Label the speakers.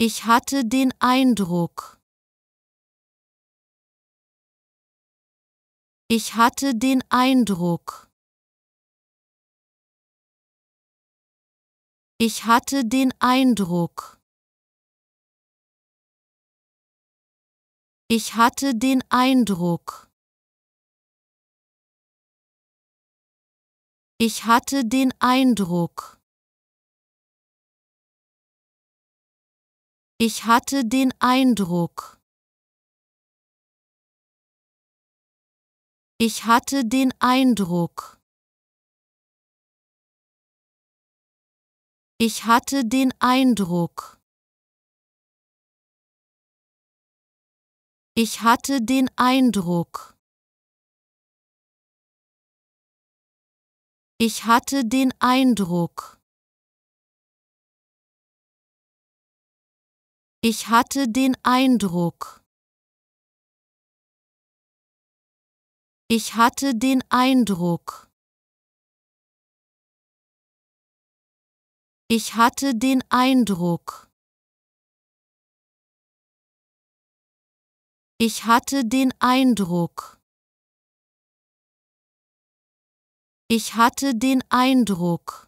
Speaker 1: Ich hatte den Eindruck. Ich hatte den Eindruck. Ich hatte den Eindruck. Ich hatte den Eindruck. Ich hatte den Eindruck. Ich hatte den Eindruck. Ich hatte den Eindruck. Ich hatte den Eindruck. Ich hatte den Eindruck. Ich hatte den Eindruck. Ich hatte den Eindruck. Ich hatte den Eindruck. Ich hatte den Eindruck. Ich hatte den Eindruck. Ich hatte den Eindruck.